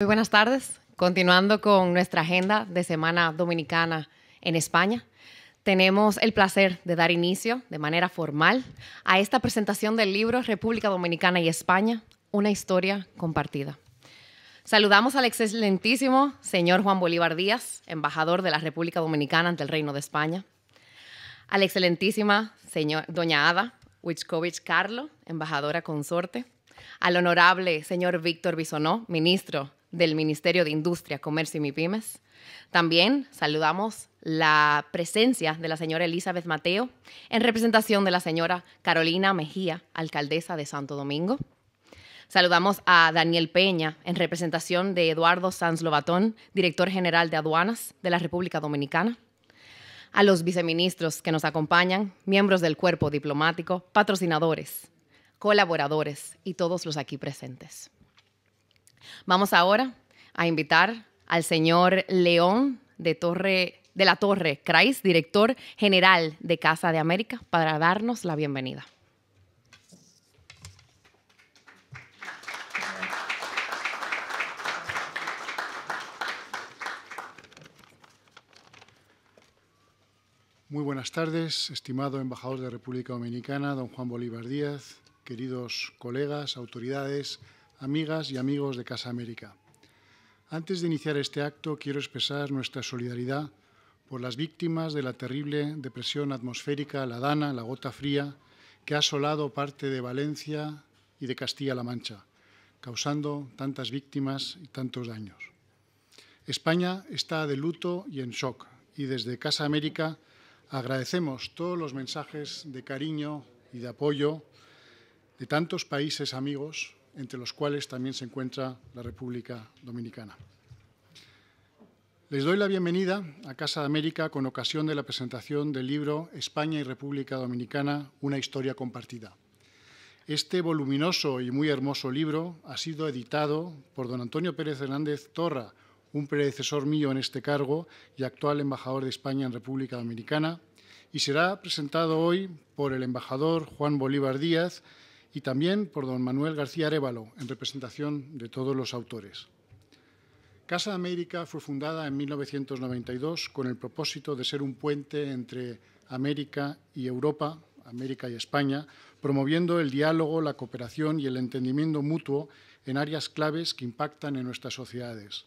Muy buenas tardes. Continuando con nuestra agenda de Semana Dominicana en España, tenemos el placer de dar inicio de manera formal a esta presentación del libro República Dominicana y España, una historia compartida. Saludamos al excelentísimo señor Juan Bolívar Díaz, embajador de la República Dominicana ante el Reino de España, a la excelentísima señor, doña Ada Wichkovich Carlo, embajadora consorte, al honorable señor Víctor Bisonó, ministro del Ministerio de Industria, Comercio y MIPIMES. También saludamos la presencia de la señora Elizabeth Mateo en representación de la señora Carolina Mejía, alcaldesa de Santo Domingo. Saludamos a Daniel Peña en representación de Eduardo Sanz Lobatón, director general de aduanas de la República Dominicana. A los viceministros que nos acompañan, miembros del cuerpo diplomático, patrocinadores, colaboradores y todos los aquí presentes. Vamos ahora a invitar al señor León de de la Torre Crais, director general de Casa de América, para darnos la bienvenida. Muy buenas tardes, estimado embajador de República Dominicana, don Juan Bolívar Díaz, queridos colegas, autoridades, amigas y amigos de Casa América. Antes de iniciar este acto, quiero expresar nuestra solidaridad por las víctimas de la terrible depresión atmosférica, la dana, la gota fría, que ha asolado parte de Valencia y de Castilla-La Mancha, causando tantas víctimas y tantos daños. España está de luto y en shock, y desde Casa América agradecemos todos los mensajes de cariño y de apoyo de tantos países amigos entre los cuales también se encuentra la República Dominicana. Les doy la bienvenida a Casa de América con ocasión de la presentación del libro España y República Dominicana, una historia compartida. Este voluminoso y muy hermoso libro ha sido editado por don Antonio Pérez Hernández Torra, un predecesor mío en este cargo y actual embajador de España en República Dominicana, y será presentado hoy por el embajador Juan Bolívar Díaz y también por don Manuel García Arévalo, en representación de todos los autores. Casa América fue fundada en 1992 con el propósito de ser un puente entre América y Europa, América y España, promoviendo el diálogo, la cooperación y el entendimiento mutuo en áreas claves que impactan en nuestras sociedades.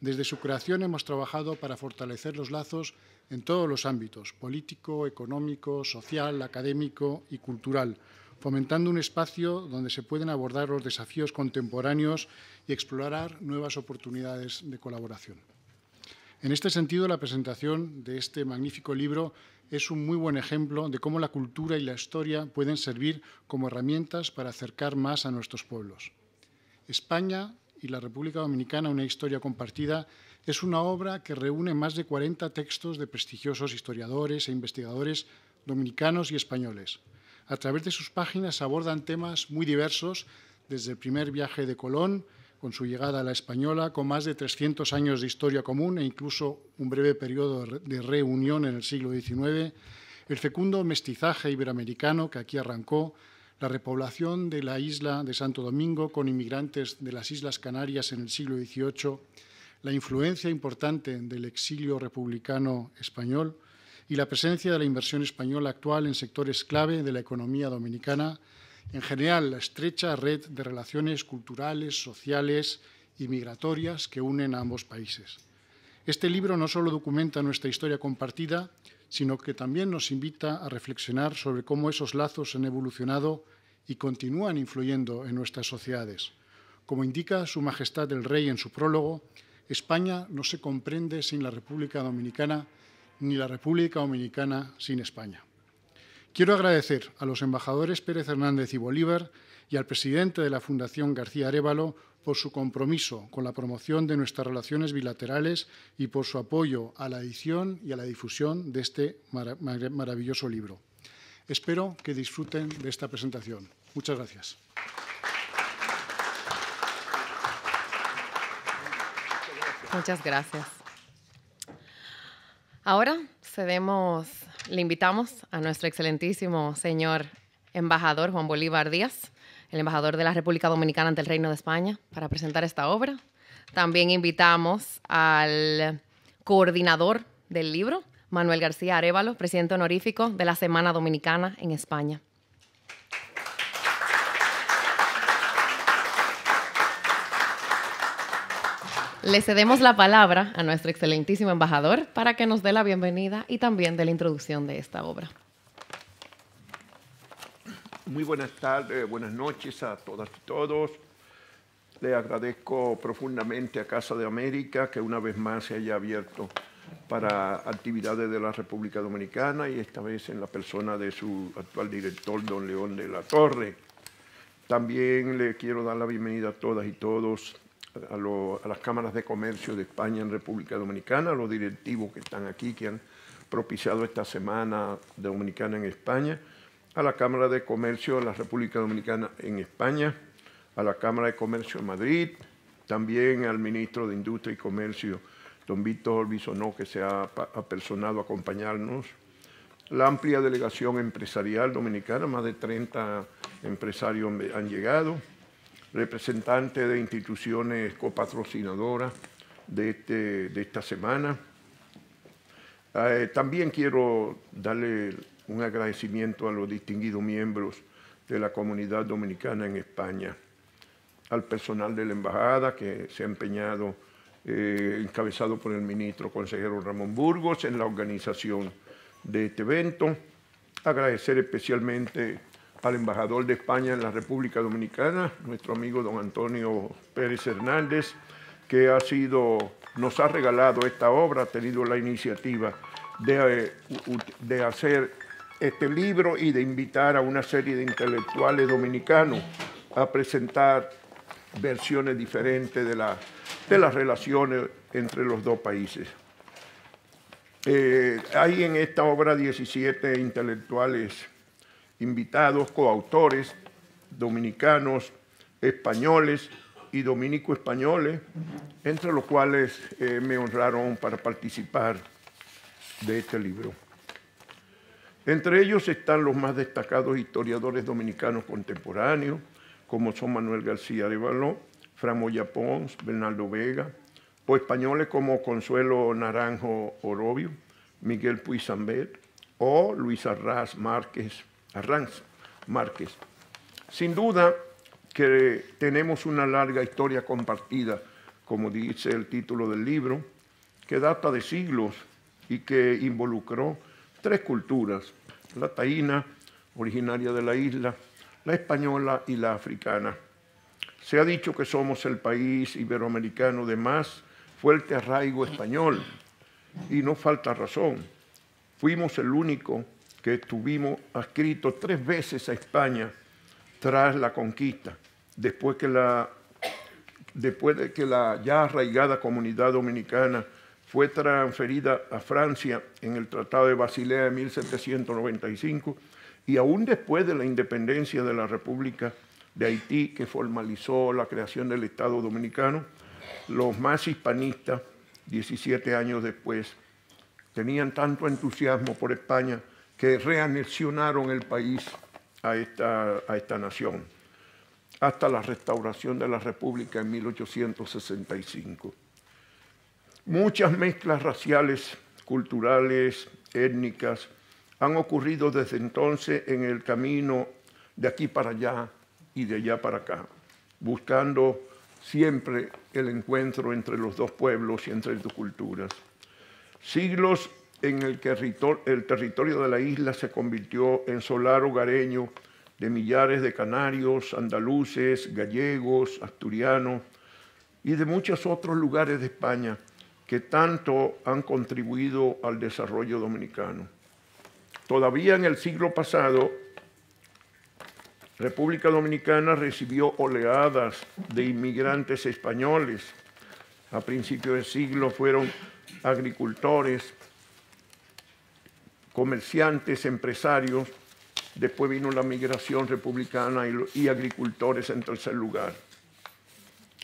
Desde su creación hemos trabajado para fortalecer los lazos en todos los ámbitos, político, económico, social, académico y cultural, fomentando un espacio donde se pueden abordar los desafíos contemporáneos y explorar nuevas oportunidades de colaboración. En este sentido, la presentación de este magnífico libro es un muy buen ejemplo de cómo la cultura y la historia pueden servir como herramientas para acercar más a nuestros pueblos. España y la República Dominicana, una historia compartida, es una obra que reúne más de 40 textos de prestigiosos historiadores e investigadores dominicanos y españoles, a través de sus páginas abordan temas muy diversos, desde el primer viaje de Colón, con su llegada a la española, con más de 300 años de historia común e incluso un breve periodo de reunión en el siglo XIX, el fecundo mestizaje iberoamericano que aquí arrancó, la repoblación de la isla de Santo Domingo con inmigrantes de las Islas Canarias en el siglo XVIII, la influencia importante del exilio republicano español, y la presencia de la inversión española actual en sectores clave de la economía dominicana, en general la estrecha red de relaciones culturales, sociales y migratorias que unen a ambos países. Este libro no solo documenta nuestra historia compartida, sino que también nos invita a reflexionar sobre cómo esos lazos han evolucionado y continúan influyendo en nuestras sociedades. Como indica Su Majestad el Rey en su prólogo, España no se comprende sin la República Dominicana ni la República Dominicana sin España. Quiero agradecer a los embajadores Pérez Hernández y Bolívar y al presidente de la Fundación García Arévalo por su compromiso con la promoción de nuestras relaciones bilaterales y por su apoyo a la edición y a la difusión de este maravilloso libro. Espero que disfruten de esta presentación. Muchas gracias. Muchas gracias. Ahora cedemos, le invitamos a nuestro excelentísimo señor embajador Juan Bolívar Díaz, el embajador de la República Dominicana ante el Reino de España, para presentar esta obra. También invitamos al coordinador del libro, Manuel García Arevalo, presidente honorífico de la Semana Dominicana en España. Le cedemos la palabra a nuestro excelentísimo embajador para que nos dé la bienvenida y también de la introducción de esta obra. Muy buenas tardes, buenas noches a todas y todos. Le agradezco profundamente a Casa de América que una vez más se haya abierto para actividades de la República Dominicana y esta vez en la persona de su actual director, don León de la Torre. También le quiero dar la bienvenida a todas y todos a, las cámaras de comercio de España en República Dominicana, a los directivos que están aquí, que han propiciado esta semana dominicana en España, a la Cámara de Comercio de la República Dominicana en España, a la Cámara de Comercio de Madrid, también al ministro de Industria y Comercio, don Víctor Bisonó, que se ha apersonado a acompañarnos, la amplia delegación empresarial dominicana, más de 30 empresarios han llegado, representante de instituciones copatrocinadoras de, este, esta semana. Ah, eh, también quiero darle un agradecimiento a los distinguidos miembros de la comunidad dominicana en España, al personal de la embajada que se ha empeñado, eh, encabezado por el ministro consejero Ramón Burgos, en la organización de este evento. Agradecer especialmente al embajador de España en la República Dominicana, nuestro amigo don Antonio Pérez Hernández, que ha sido, nos ha regalado esta obra, ha tenido la iniciativa de, eh, hacer este libro y de invitar a una serie de intelectuales dominicanos a presentar versiones diferentes de, la, de las relaciones entre los dos países. Eh, hay en esta obra 17 intelectuales invitados, coautores, dominicanos, españoles y dominico-españoles, entre los cuales eh, me honraron para participar de este libro. Entre ellos están los más destacados historiadores dominicanos contemporáneos, como son Manuel García de Arevalo, Framo Pons, Bernardo Vega, o españoles como Consuelo Naranjo Orobio, Miguel Puizambet, o Luis Arras Márquez, Arranz Márquez. Sin duda que tenemos una larga historia compartida, como dice el título del libro, que data de siglos y que involucró tres culturas, la taína, originaria de la isla, la española y la africana. Se ha dicho que somos el país iberoamericano de más fuerte arraigo español y no falta razón. Fuimos el único que estuvimos adscritos tres veces a España tras la conquista, después de que la ya arraigada comunidad dominicana fue transferida a Francia en el Tratado de Basilea de 1795 y aún después de la independencia de la República de Haití, que formalizó la creación del Estado Dominicano, los más hispanistas, 17 años después, tenían tanto entusiasmo por España que reanexionaron el país a esta, a esta nación, hasta la restauración de la República en 1865. Muchas mezclas raciales, culturales, étnicas, han ocurrido desde entonces en el camino de aquí para allá y de allá para acá, buscando siempre el encuentro entre los dos pueblos y entre sus culturas. Siglos en el que el territorio de la isla se convirtió en solar hogareño de millares de canarios, andaluces, gallegos, asturianos y de muchos otros lugares de España que tanto han contribuido al desarrollo dominicano. Todavía en el siglo pasado, República Dominicana recibió oleadas de inmigrantes españoles. A principios del siglo fueron agricultores, comerciantes, empresarios, después vino la migración republicana y, agricultores en tercer lugar.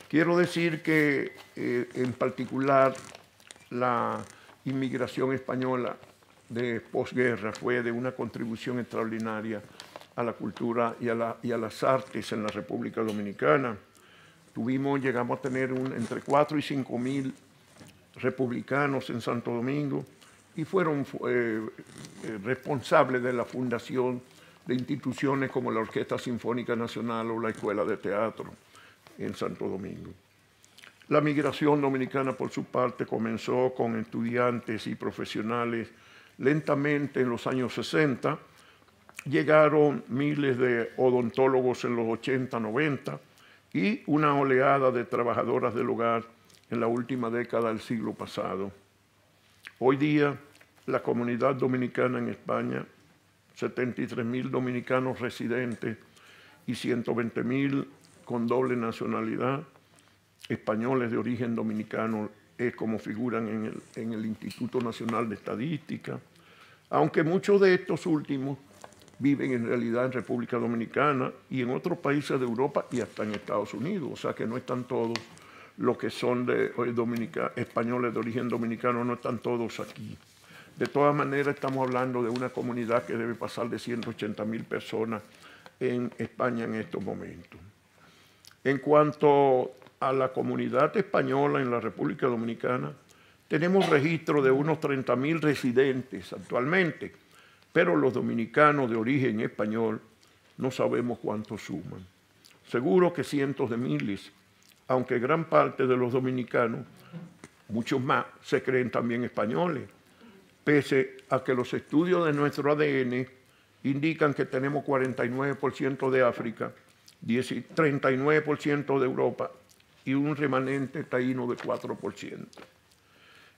Quiero decir que eh, en particular la inmigración española de posguerra fue de una contribución extraordinaria a la cultura y a, las artes en la República Dominicana. Tuvimos, llegamos a tener entre 4 y 5 mil republicanos en Santo Domingo, y fueron eh, eh, responsables de la fundación de instituciones como la Orquesta Sinfónica Nacional o la Escuela de Teatro en Santo Domingo. La migración dominicana, por su parte, comenzó con estudiantes y profesionales lentamente en los años 60. Llegaron miles de odontólogos en los 80, 90 y una oleada de trabajadoras del hogar en la última década del siglo pasado. Hoy día la comunidad dominicana en España, 73 mil dominicanos residentes y 120 con doble nacionalidad, españoles de origen dominicano, es como figuran en el, en el Instituto Nacional de Estadística, aunque muchos de estos últimos viven en realidad en República Dominicana y en otros países de Europa y hasta en Estados Unidos, o sea que no están todos los que son de, eh, españoles de origen dominicano, no están todos aquí. De todas maneras, estamos hablando de una comunidad que debe pasar de 180 mil personas en España en estos momentos. En cuanto a la comunidad española en la República Dominicana, tenemos registro de unos 30 mil residentes actualmente, pero los dominicanos de origen español no sabemos cuántos suman. Seguro que cientos de miles aunque gran parte de los dominicanos, muchos más, se creen también españoles, pese a que los estudios de nuestro ADN indican que tenemos 49% de África, 39% de Europa y un remanente taíno de 4%.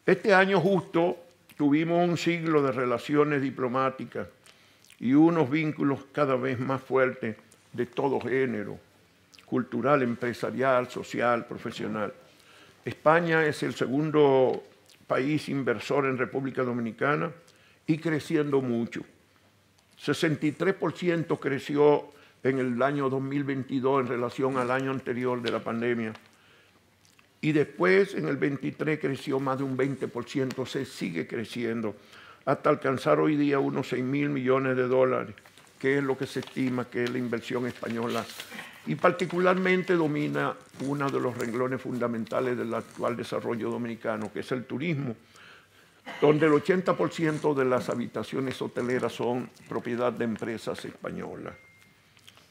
Este año justo tuvimos un siglo de relaciones diplomáticas y unos vínculos cada vez más fuertes de todo género, cultural, empresarial, social, profesional. España es el segundo país inversor en República Dominicana y creciendo mucho. 63% creció en el año 2022 en relación al año anterior de la pandemia. Y después, en el 23, creció más de un 20%, se sigue creciendo, hasta alcanzar hoy día unos 6 mil millones de dólares, que es lo que se estima que es la inversión española y particularmente domina uno de los renglones fundamentales del actual desarrollo dominicano, que es el turismo, donde el 80% de las habitaciones hoteleras son propiedad de empresas españolas.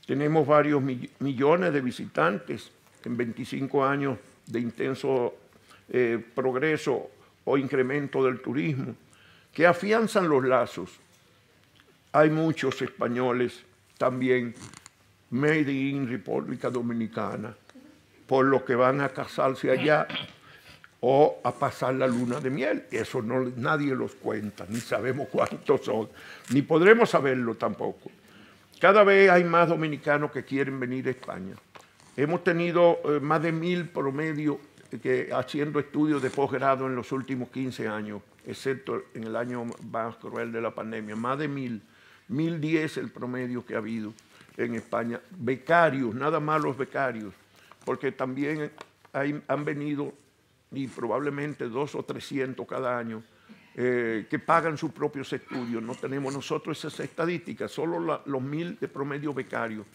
Tenemos varios millones de visitantes en 25 años de intenso eh, progreso o incremento del turismo, que afianzan los lazos. Hay muchos españoles también Made in República Dominicana, por lo que van a casarse allá o a pasar la luna de miel. Eso no, nadie los cuenta, ni sabemos cuántos son, ni podremos saberlo tampoco. Cada vez hay más dominicanos que quieren venir a España. Hemos tenido eh, más de mil promedio que, haciendo estudios de posgrado en los últimos 15 años, excepto en el año más cruel de la pandemia, más de mil, mil diez el promedio que ha habido en España, becarios, nada más los becarios, porque también han venido y probablemente dos o trescientos cada año eh, que pagan sus propios estudios. No tenemos nosotros esas estadísticas, solo los mil de promedio becarios.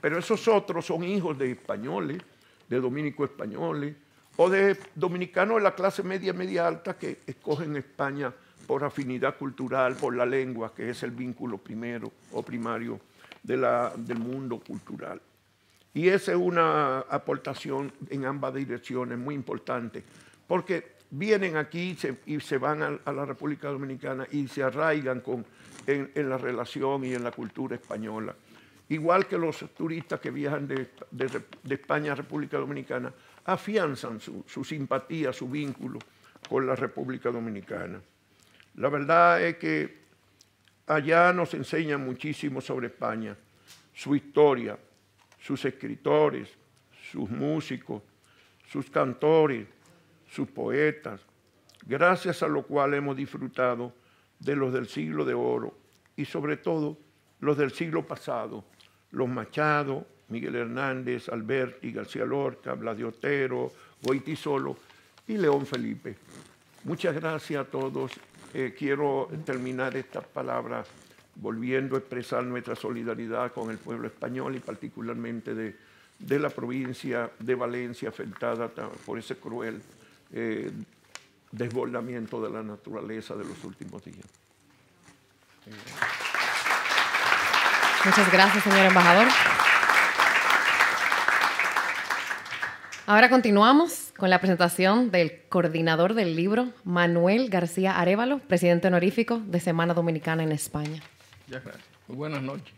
Pero esos otros son hijos de españoles, de dominicos españoles, o de dominicanos de la clase media, media alta que escogen España por afinidad cultural, por la lengua, que es el vínculo primero o primario del mundo cultural. Y esa es una aportación en ambas direcciones muy importante, porque vienen aquí y se, van a, la República Dominicana y se arraigan con, en, la relación y en la cultura española. Igual que los turistas que viajan de, España a República Dominicana, afianzan su, su, simpatía, su vínculo con la República Dominicana. La verdad es que Allá nos enseñan muchísimo sobre España, su historia, sus escritores, sus músicos, sus cantores, sus poetas, gracias a lo cual hemos disfrutado de los del siglo de oro y sobre todo los del siglo pasado, los Machado, Miguel Hernández, Alberti, García Lorca, Blas de Otero, Goiti Solo y León Felipe. Muchas gracias a todos eh, quiero terminar estas palabras volviendo a expresar nuestra solidaridad con el pueblo español y particularmente de, la provincia de Valencia afectada por ese cruel eh, desbordamiento de la naturaleza de los últimos días. Muchas gracias, señor embajador. Ahora continuamos con la presentación del coordinador del libro, Manuel García Arevalo, presidente honorífico de Semana Dominicana en España. Ya, Muy buenas noches.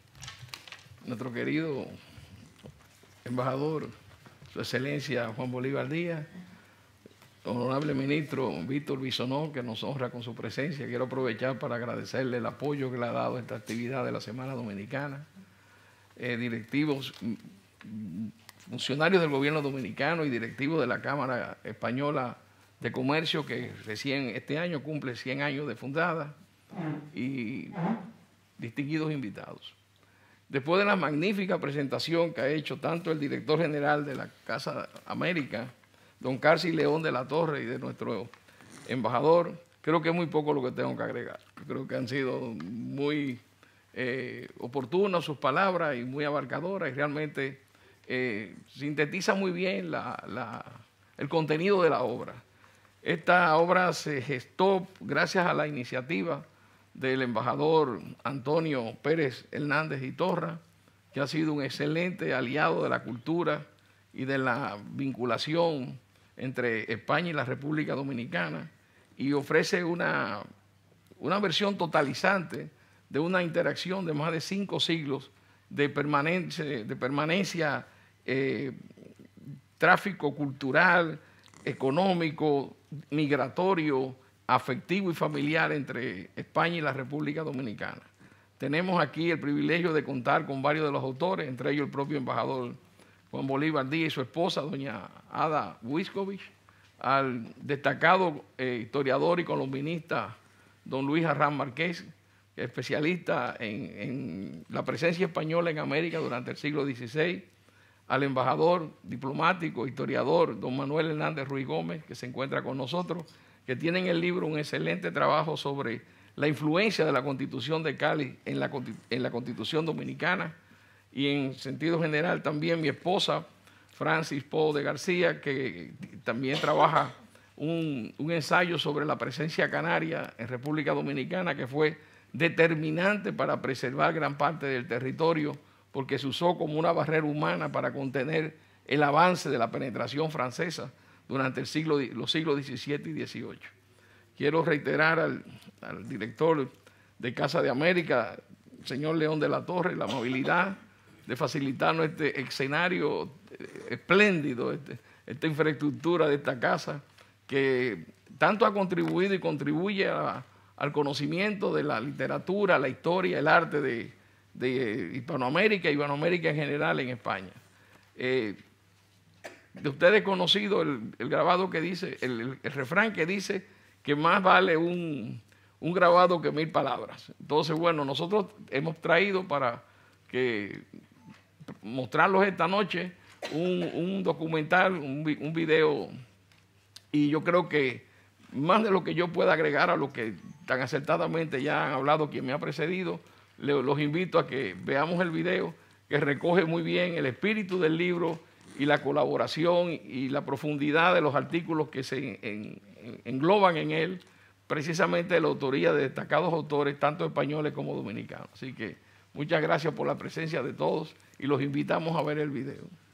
Nuestro querido embajador, su excelencia Juan Bolívar Díaz, honorable ministro Víctor Bisonó, que nos honra con su presencia. Quiero aprovechar para agradecerle el apoyo que le ha dado a esta actividad de la Semana Dominicana. Eh, directivos funcionarios del gobierno dominicano y directivos de la Cámara Española de Comercio, que recién este año cumple 100 años de fundada, y distinguidos invitados. Después de la magnífica presentación que ha hecho tanto el director general de la Casa América, don Carci León de la Torre, y de nuestro embajador, creo que es muy poco lo que tengo que agregar. Creo que han sido muy eh, oportunas sus palabras y muy abarcadoras y realmente eh, sintetiza muy bien el contenido de la obra. Esta obra se gestó gracias a la iniciativa del embajador Antonio Pérez Hernández y Torra, que ha sido un excelente aliado de la cultura y de la vinculación entre España y la República Dominicana, y ofrece una, versión totalizante de una interacción de más de cinco siglos de, permanencia, de permanencia eh, tráfico cultural, económico, migratorio, afectivo y familiar entre España y la República Dominicana. Tenemos aquí el privilegio de contar con varios de los autores, entre ellos el propio embajador Juan Bolívar Díaz y su esposa, doña Ada Wiskovich, al destacado eh, historiador y columnista don Luis Arran Marqués, especialista en, en la presencia española en América durante el siglo XVI, al embajador diplomático, historiador, don Manuel Hernández Ruiz Gómez, que se encuentra con nosotros, que tiene en el libro un excelente trabajo sobre la influencia de la constitución de Cali en la, constitución dominicana y en sentido general también mi esposa, Francis Po de García, que también trabaja un ensayo sobre la presencia canaria en República Dominicana que fue determinante para preservar gran parte del territorio porque se usó como una barrera humana para contener el avance de la penetración francesa durante el siglo, los siglos XVII y XVIII. Quiero reiterar al, director de Casa de América, señor León de la Torre, la amabilidad de facilitarnos este escenario eh, espléndido, este, esta infraestructura de esta casa, que tanto ha contribuido y contribuye al conocimiento de la literatura, la historia, el arte de, de Hispanoamérica, y Hispanoamérica en general en España. Eh, de ustedes conocido el, grabado que dice, el, refrán que dice que más vale un, grabado que mil palabras. Entonces, bueno, nosotros hemos traído para que mostrarlos esta noche un, documental, un, un video, y yo creo que más de lo que yo pueda agregar a lo que tan acertadamente ya han hablado quien me ha precedido, los invito a que veamos el video que recoge muy bien el espíritu del libro y la colaboración y la profundidad de los artículos que se engloban en él, precisamente de la autoría de destacados autores, tanto españoles como dominicanos. Así que muchas gracias por la presencia de todos y los invitamos a ver el video.